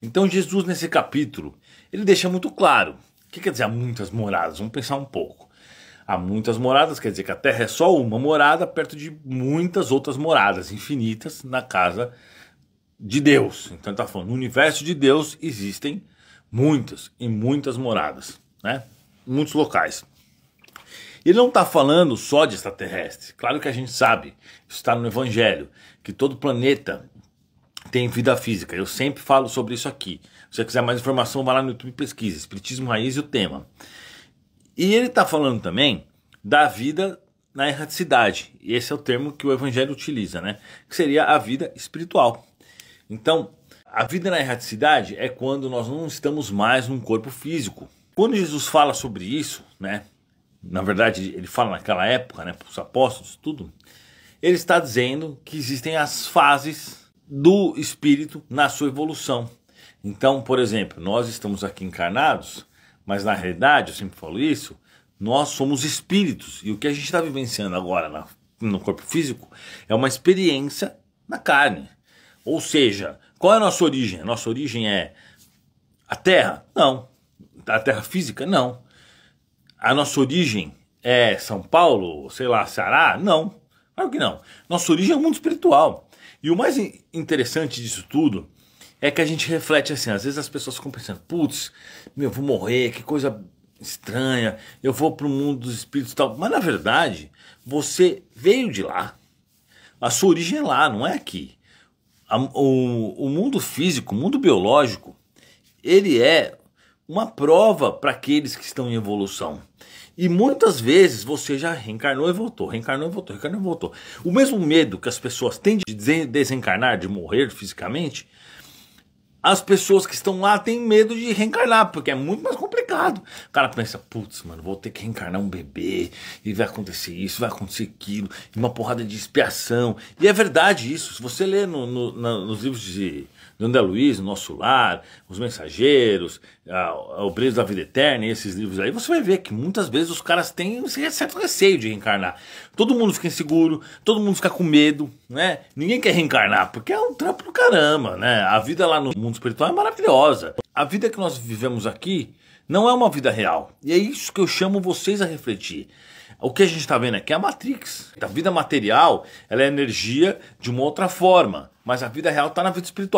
Então, Jesus, nesse capítulo, ele deixa muito claro. O que quer dizer há muitas moradas? Vamos pensar um pouco. Há muitas moradas, quer dizer que a terra é só uma morada perto de muitas outras moradas infinitas na casa de Deus. Então, ele está falando, no universo de Deus existem muitas e muitas moradas, né? Muitos locais. Ele não está falando só de extraterrestres. Claro que a gente sabe, está no Evangelho, que todo planeta tem vida física. Eu sempre falo sobre isso aqui. Se você quiser mais informação, vá lá no YouTube e pesquisa. Espiritismo Raiz e o tema. E ele está falando também da vida na erraticidade. E esse é o termo que o Evangelho utiliza, né? Que seria a vida espiritual. Então, a vida na erraticidade é quando nós não estamos mais num corpo físico. Quando Jesus fala sobre isso, né? Na verdade, ele fala naquela época, né? Para os apóstolos, tudo. Ele está dizendo que existem as fases do espírito na sua evolução. Então, por exemplo, nós estamos aqui encarnados, mas na realidade, eu sempre falo isso, nós somos espíritos. E o que a gente está vivenciando agora na, no corpo físico é uma experiência na carne. Ou seja, qual é a nossa origem? A nossa origem é a Terra? Não. A Terra física? Não. A nossa origem é São Paulo, sei lá, Ceará? Não. Claro que não. Nossa origem é o mundo espiritual. E o mais interessante disso tudo é que a gente reflete assim, às vezes as pessoas ficam pensando, putz, meu, eu vou morrer, que coisa estranha, eu vou para o mundo dos espíritos e tal. Mas na verdade, você veio de lá. A sua origem é lá, não é aqui. A, o, o mundo físico, o mundo biológico, ele é uma prova para aqueles que estão em evolução. E muitas vezes você já reencarnou e voltou, reencarnou e voltou, reencarnou e voltou. O mesmo medo que as pessoas têm de desencarnar, de morrer fisicamente, as pessoas que estão lá têm medo de reencarnar, porque é muito mais complicado complicado. O cara pensa, putz, mano, vou ter que reencarnar um bebê, e vai acontecer isso, vai acontecer aquilo, e uma porrada de expiação. E é verdade isso. Se você ler no, no, na, nos livros de, André Luiz, Nosso Lar, Os Mensageiros, O Brilho da Vida Eterna, e esses livros aí, você vai ver que muitas vezes os caras têm um certo receio de reencarnar. Todo mundo fica inseguro, todo mundo fica com medo, né? Ninguém quer reencarnar, porque é um trampo do caramba, né? A vida lá no mundo espiritual é maravilhosa. A vida que nós vivemos aqui não é uma vida real. E é isso que eu chamo vocês a refletir. O que a gente está vendo aqui é a Matrix. A vida material ela é energia de uma outra forma, mas a vida real está na vida espiritual.